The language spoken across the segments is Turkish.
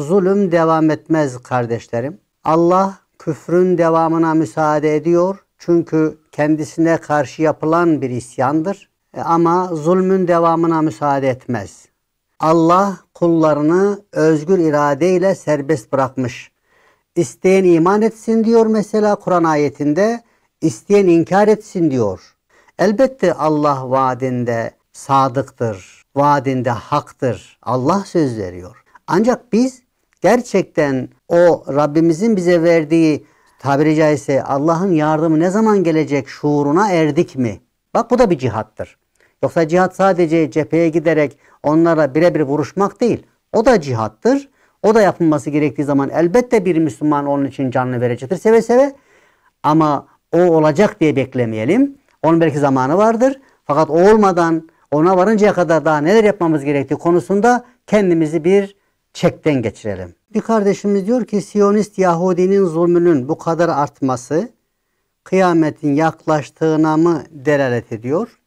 Zulüm devam etmez kardeşlerim. Allah küfrün devamına müsaade ediyor. Çünkü kendisine karşı yapılan bir isyandır. E, ama zulmün devamına müsaade etmez. Allah kullarını özgür iradeyle serbest bırakmış. İsteyen iman etsin diyor mesela Kur'an ayetinde. İsteyen inkar etsin diyor. Elbette Allah vaadinde sadıktır. Vaadinde haktır. Allah söz veriyor. Ancak biz gerçekten o Rabbimizin bize verdiği tabiri caizse Allah'ın yardımı ne zaman gelecek şuuruna erdik mi? Bak bu da bir cihattır. Yoksa cihat sadece cepheye giderek onlara birebir vuruşmak değil. O da cihattır. O da yapılması gerektiği zaman elbette bir Müslüman onun için canını verecektir seve seve. Ama o olacak diye beklemeyelim. Onun belki zamanı vardır. Fakat o olmadan ona varıncaya kadar daha neler yapmamız gerektiği konusunda kendimizi bir çekten geçirelim. Bir kardeşimiz diyor ki Siyonist Yahudinin zulmünün bu kadar artması kıyametin yaklaştığına mı delalet ediyor?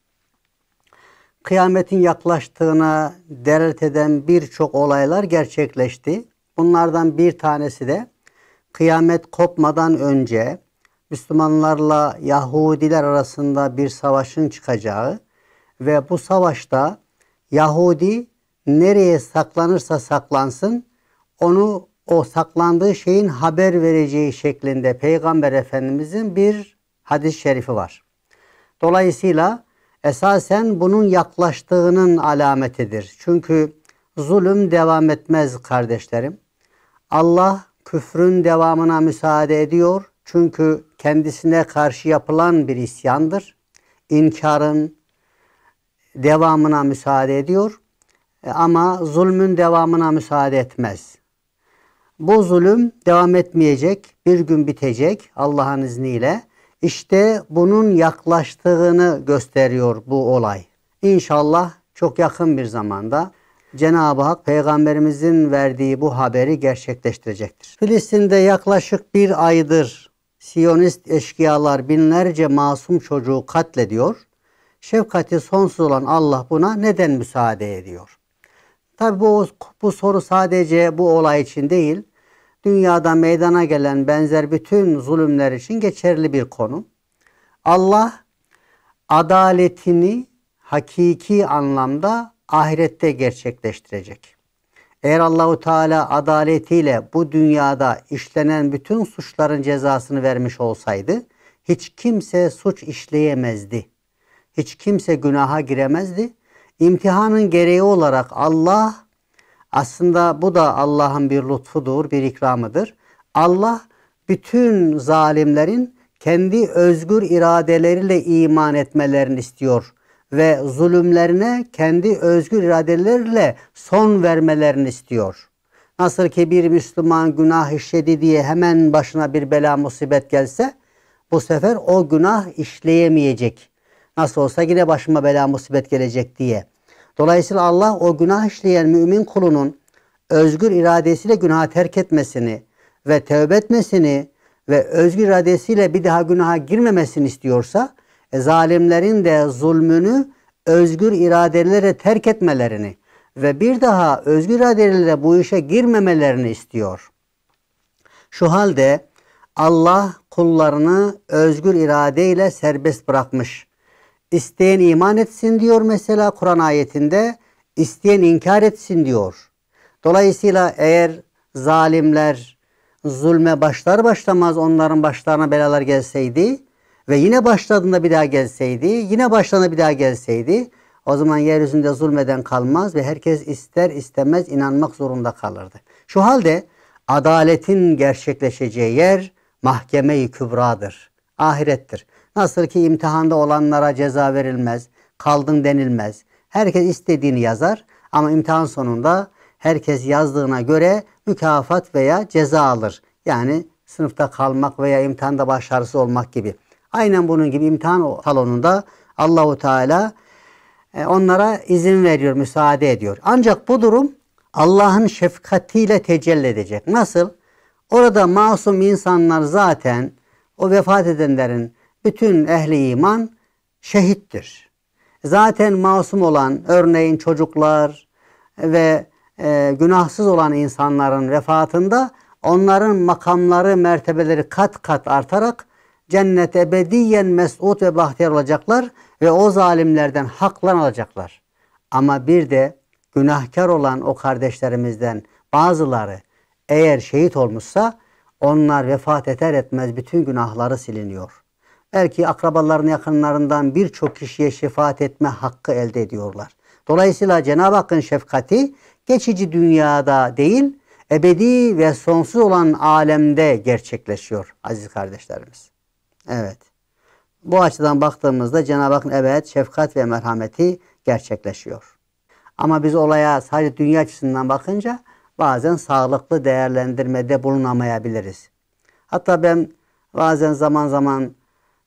Kıyametin yaklaştığına delalet eden birçok olaylar gerçekleşti. Bunlardan bir tanesi de kıyamet kopmadan önce Müslümanlarla Yahudiler arasında bir savaşın çıkacağı ve bu savaşta Yahudi nereye saklanırsa saklansın onu o saklandığı şeyin haber vereceği şeklinde Peygamber Efendimizin bir hadis-i şerifi var. Dolayısıyla esasen bunun yaklaştığının alametidir. Çünkü zulüm devam etmez kardeşlerim. Allah küfrün devamına müsaade ediyor. Çünkü kendisine karşı yapılan bir isyandır. İnkarın devamına müsaade ediyor. E, ama zulmün devamına müsaade etmez. Bu zulüm devam etmeyecek, bir gün bitecek Allah'ın izniyle. İşte bunun yaklaştığını gösteriyor bu olay. İnşallah çok yakın bir zamanda Cenab-ı Hak peygamberimizin verdiği bu haberi gerçekleştirecektir. Filistin'de yaklaşık bir aydır Siyonist eşkıyalar binlerce masum çocuğu katlediyor. Şefkati sonsuz olan Allah buna neden müsaade ediyor? Tabi bu, bu soru sadece bu olay için değil, dünyada meydana gelen benzer bütün zulümler için geçerli bir konu. Allah adaletini hakiki anlamda ahirette gerçekleştirecek. Eğer Allahu Teala adaletiyle bu dünyada işlenen bütün suçların cezasını vermiş olsaydı hiç kimse suç işleyemezdi. Hiç kimse günaha giremezdi. İmtihanın gereği olarak Allah aslında bu da Allah'ın bir lütfudur, bir ikramıdır. Allah bütün zalimlerin kendi özgür iradeleriyle iman etmelerini istiyor ve zulümlerine kendi özgür iradeleriyle son vermelerini istiyor. Nasıl ki bir Müslüman günah işledi diye hemen başına bir bela musibet gelse bu sefer o günah işleyemeyecek. Nasıl olsa yine başıma bela musibet gelecek diye. Dolayısıyla Allah o günah işleyen mümin kulunun özgür iradesiyle günaha terk etmesini ve tevbe etmesini ve özgür iradesiyle bir daha günaha girmemesini istiyorsa e, zalimlerin de zulmünü özgür iradelere terk etmelerini ve bir daha özgür iradelere bu işe girmemelerini istiyor. Şu halde Allah kullarını özgür iradeyle serbest bırakmış. İsteyen iman etsin diyor mesela Kur'an ayetinde. İsteyen inkar etsin diyor. Dolayısıyla eğer zalimler zulme başlar başlamaz onların başlarına belalar gelseydi ve yine başladığında bir daha gelseydi, yine başladığında bir daha gelseydi o zaman yeryüzünde zulmeden kalmaz ve herkes ister istemez inanmak zorunda kalırdı. Şu halde adaletin gerçekleşeceği yer mahkeme-i kübradır, ahirettir. Nasıl ki imtihanda olanlara ceza verilmez, kaldın denilmez. Herkes istediğini yazar ama imtihan sonunda herkes yazdığına göre mükafat veya ceza alır. Yani sınıfta kalmak veya imtihanda başarısız olmak gibi. Aynen bunun gibi imtihan salonunda Allahu Teala e, onlara izin veriyor, müsaade ediyor. Ancak bu durum Allah'ın şefkatiyle tecelli edecek. Nasıl? Orada masum insanlar zaten o vefat edenlerin bütün ehli iman şehittir. Zaten masum olan örneğin çocuklar ve e, günahsız olan insanların vefatında onların makamları, mertebeleri kat kat artarak cennete ebediyen mesut ve bahtiyar olacaklar ve o zalimlerden haklan alacaklar. Ama bir de günahkar olan o kardeşlerimizden bazıları eğer şehit olmuşsa onlar vefat eter etmez bütün günahları siliniyor belki akrabalarının yakınlarından birçok kişiye şefaat etme hakkı elde ediyorlar. Dolayısıyla Cenab-ı Hakk'ın şefkati geçici dünyada değil, ebedi ve sonsuz olan alemde gerçekleşiyor aziz kardeşlerimiz. Evet. Bu açıdan baktığımızda Cenab-ı Hakk'ın evet şefkat ve merhameti gerçekleşiyor. Ama biz olaya sadece dünya açısından bakınca bazen sağlıklı değerlendirmede bulunamayabiliriz. Hatta ben bazen zaman zaman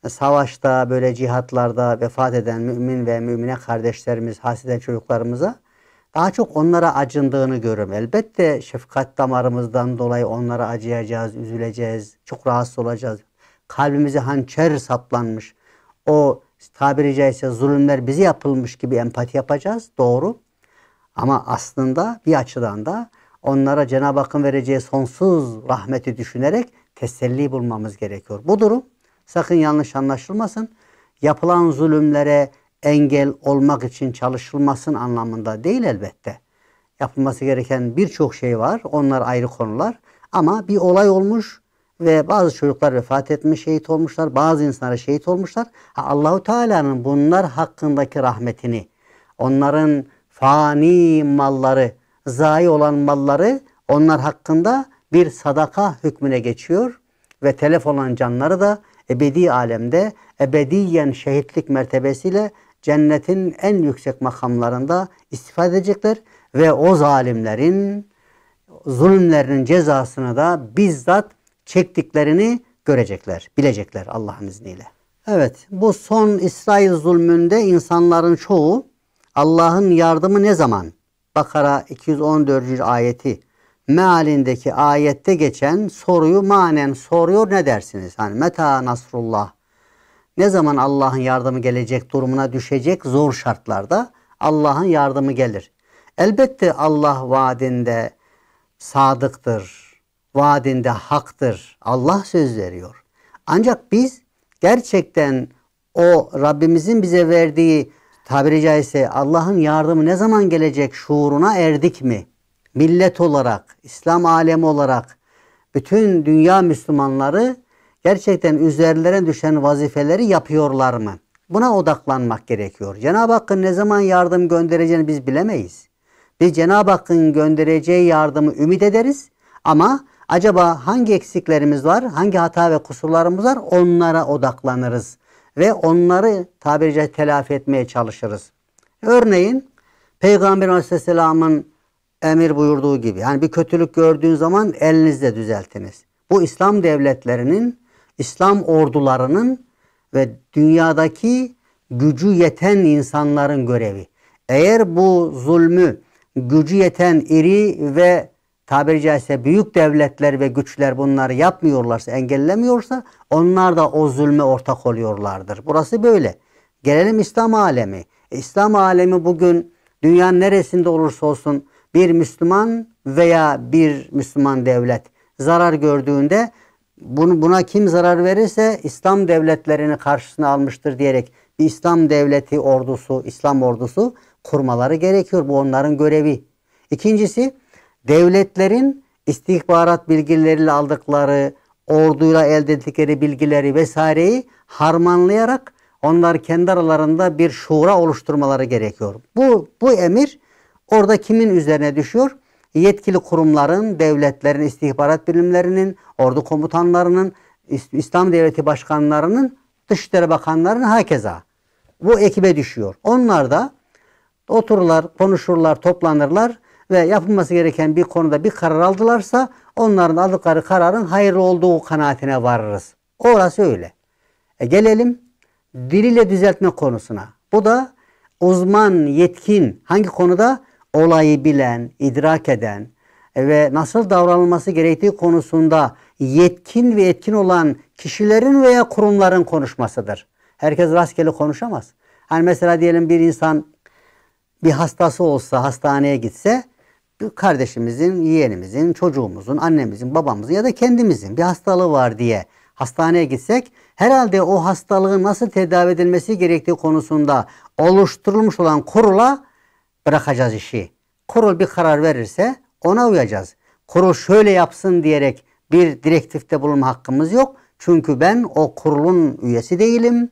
savaşta böyle cihatlarda vefat eden mümin ve mümine kardeşlerimiz, hasiden çocuklarımıza daha çok onlara acındığını görürüm. Elbette şefkat damarımızdan dolayı onlara acıyacağız, üzüleceğiz, çok rahatsız olacağız. Kalbimizi hançer saplanmış. O tabiri caizse zulümler bizi yapılmış gibi empati yapacağız. Doğru. Ama aslında bir açıdan da onlara Cenab-ı Hakk'ın vereceği sonsuz rahmeti düşünerek teselli bulmamız gerekiyor. Bu durum Sakın yanlış anlaşılmasın. Yapılan zulümlere engel olmak için çalışılmasın anlamında değil elbette. Yapılması gereken birçok şey var. Onlar ayrı konular. Ama bir olay olmuş ve bazı çocuklar vefat etmiş, şehit olmuşlar. Bazı insanlar şehit olmuşlar. Ha, Allahu Teala'nın bunlar hakkındaki rahmetini, onların fani malları, zayi olan malları onlar hakkında bir sadaka hükmüne geçiyor ve telef olan canları da ebedi alemde ebediyen şehitlik mertebesiyle cennetin en yüksek makamlarında istifade edecekler ve o zalimlerin zulümlerinin cezasını da bizzat çektiklerini görecekler, bilecekler Allah'ın izniyle. Evet, bu son İsrail zulmünde insanların çoğu Allah'ın yardımı ne zaman? Bakara 214. ayeti mealindeki ayette geçen soruyu manen soruyor ne dersiniz? Hani meta nasrullah ne zaman Allah'ın yardımı gelecek durumuna düşecek zor şartlarda Allah'ın yardımı gelir. Elbette Allah vaadinde sadıktır, vaadinde haktır. Allah söz veriyor. Ancak biz gerçekten o Rabbimizin bize verdiği tabiri caizse Allah'ın yardımı ne zaman gelecek şuuruna erdik mi? millet olarak, İslam alemi olarak bütün dünya Müslümanları gerçekten üzerlerine düşen vazifeleri yapıyorlar mı? Buna odaklanmak gerekiyor. Cenab-ı Hakk'ın ne zaman yardım göndereceğini biz bilemeyiz. Biz Cenab-ı Hakk'ın göndereceği yardımı ümit ederiz ama acaba hangi eksiklerimiz var, hangi hata ve kusurlarımız var onlara odaklanırız ve onları tabirce caizse telafi etmeye çalışırız. Örneğin Peygamber Aleyhisselam'ın emir buyurduğu gibi. Yani bir kötülük gördüğün zaman elinizle düzeltiniz. Bu İslam devletlerinin, İslam ordularının ve dünyadaki gücü yeten insanların görevi. Eğer bu zulmü gücü yeten iri ve tabiri caizse büyük devletler ve güçler bunları yapmıyorlarsa, engellemiyorsa onlar da o zulme ortak oluyorlardır. Burası böyle. Gelelim İslam alemi. İslam alemi bugün dünyanın neresinde olursa olsun bir Müslüman veya bir Müslüman devlet zarar gördüğünde bunu, buna kim zarar verirse İslam devletlerini karşısına almıştır diyerek bir İslam devleti ordusu, İslam ordusu kurmaları gerekiyor. Bu onların görevi. İkincisi devletlerin istihbarat bilgileriyle aldıkları, orduyla elde ettikleri bilgileri vesaireyi harmanlayarak onlar kendi aralarında bir şura oluşturmaları gerekiyor. Bu, bu emir Orada kimin üzerine düşüyor? Yetkili kurumların, devletlerin, istihbarat bilimlerinin, ordu komutanlarının, İslam Devleti başkanlarının, Dışişleri Bakanlarının hakeza. Bu ekibe düşüyor. Onlar da otururlar, konuşurlar, toplanırlar ve yapılması gereken bir konuda bir karar aldılarsa onların aldıkları kararın hayırlı olduğu kanaatine varırız. Orası öyle. E gelelim diliyle düzeltme konusuna. Bu da uzman, yetkin hangi konuda? olayı bilen, idrak eden ve nasıl davranılması gerektiği konusunda yetkin ve etkin olan kişilerin veya kurumların konuşmasıdır. Herkes rastgele konuşamaz. Hani mesela diyelim bir insan bir hastası olsa hastaneye gitse kardeşimizin, yeğenimizin, çocuğumuzun, annemizin, babamızın ya da kendimizin bir hastalığı var diye hastaneye gitsek herhalde o hastalığın nasıl tedavi edilmesi gerektiği konusunda oluşturulmuş olan kurula bırakacağız işi. Kurul bir karar verirse ona uyacağız. Kurul şöyle yapsın diyerek bir direktifte bulunma hakkımız yok. Çünkü ben o kurulun üyesi değilim.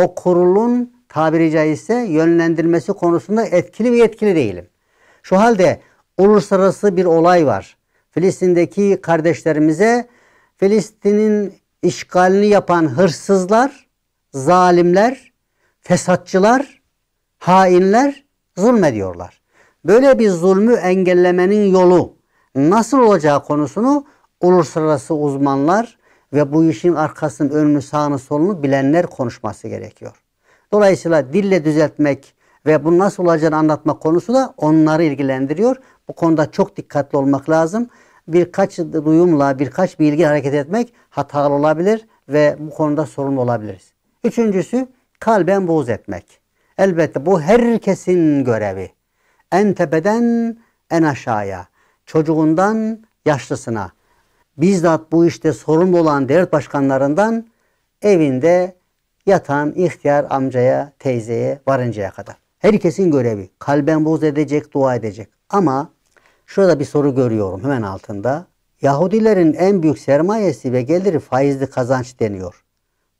O kurulun tabiri caizse yönlendirmesi konusunda etkili ve yetkili değilim. Şu halde uluslararası bir olay var. Filistin'deki kardeşlerimize Filistin'in işgalini yapan hırsızlar, zalimler, fesatçılar, hainler zulmediyorlar. Böyle bir zulmü engellemenin yolu nasıl olacağı konusunu uluslararası uzmanlar ve bu işin arkasının önünü sağını solunu bilenler konuşması gerekiyor. Dolayısıyla dille düzeltmek ve bu nasıl olacağını anlatmak konusu da onları ilgilendiriyor. Bu konuda çok dikkatli olmak lazım. Birkaç duyumla, birkaç bilgi hareket etmek hatalı olabilir ve bu konuda sorun olabiliriz. Üçüncüsü kalben boz etmek. Elbette bu herkesin görevi. En tepeden en aşağıya. Çocuğundan yaşlısına. Bizzat bu işte sorumlu olan devlet başkanlarından evinde yatan ihtiyar amcaya, teyzeye varıncaya kadar. Herkesin görevi. Kalben buz edecek, dua edecek. Ama şurada bir soru görüyorum hemen altında. Yahudilerin en büyük sermayesi ve geliri faizli kazanç deniyor.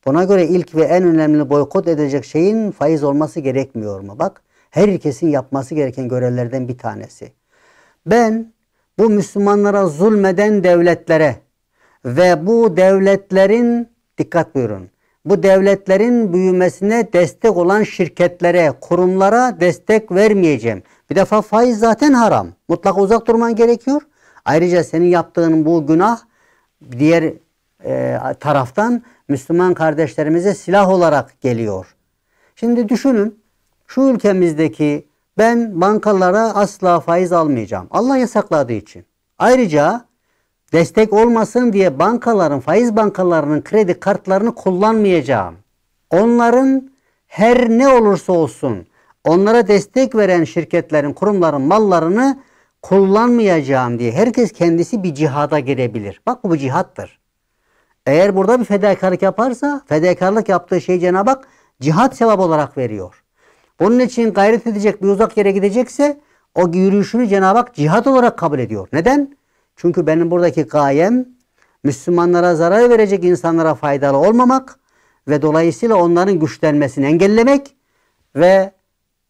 Buna göre ilk ve en önemli boykot edecek şeyin faiz olması gerekmiyor mu? Bak herkesin yapması gereken görevlerden bir tanesi. Ben bu Müslümanlara zulmeden devletlere ve bu devletlerin dikkat buyurun. Bu devletlerin büyümesine destek olan şirketlere, kurumlara destek vermeyeceğim. Bir defa faiz zaten haram. Mutlaka uzak durman gerekiyor. Ayrıca senin yaptığın bu günah diğer e, taraftan Müslüman kardeşlerimize silah olarak geliyor. Şimdi düşünün şu ülkemizdeki ben bankalara asla faiz almayacağım. Allah yasakladığı için. Ayrıca destek olmasın diye bankaların, faiz bankalarının kredi kartlarını kullanmayacağım. Onların her ne olursa olsun onlara destek veren şirketlerin, kurumların mallarını kullanmayacağım diye herkes kendisi bir cihada girebilir. Bak bu cihattır. Eğer burada bir fedakarlık yaparsa fedakarlık yaptığı şey Cenab-ı Hak cihat sevap olarak veriyor. Onun için gayret edecek bir uzak yere gidecekse o yürüyüşünü Cenab-ı Hak cihat olarak kabul ediyor. Neden? Çünkü benim buradaki gayem Müslümanlara zarar verecek insanlara faydalı olmamak ve dolayısıyla onların güçlenmesini engellemek ve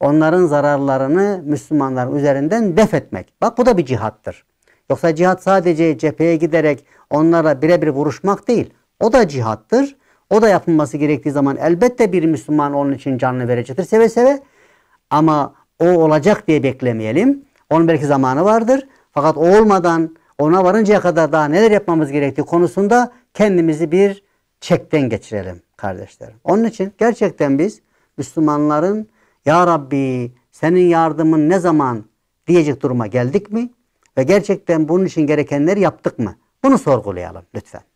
onların zararlarını Müslümanlar üzerinden def etmek. Bak bu da bir cihattır. Yoksa cihat sadece cepheye giderek onlara birebir vuruşmak değil. O da cihattır. O da yapılması gerektiği zaman elbette bir Müslüman onun için canını verecektir seve seve. Ama o olacak diye beklemeyelim. Onun belki zamanı vardır. Fakat o olmadan ona varıncaya kadar daha neler yapmamız gerektiği konusunda kendimizi bir çekten geçirelim kardeşlerim. Onun için gerçekten biz Müslümanların Ya Rabbi senin yardımın ne zaman diyecek duruma geldik mi? Ve gerçekten bunun için gerekenleri yaptık mı? Bunu sorgulayalım lütfen.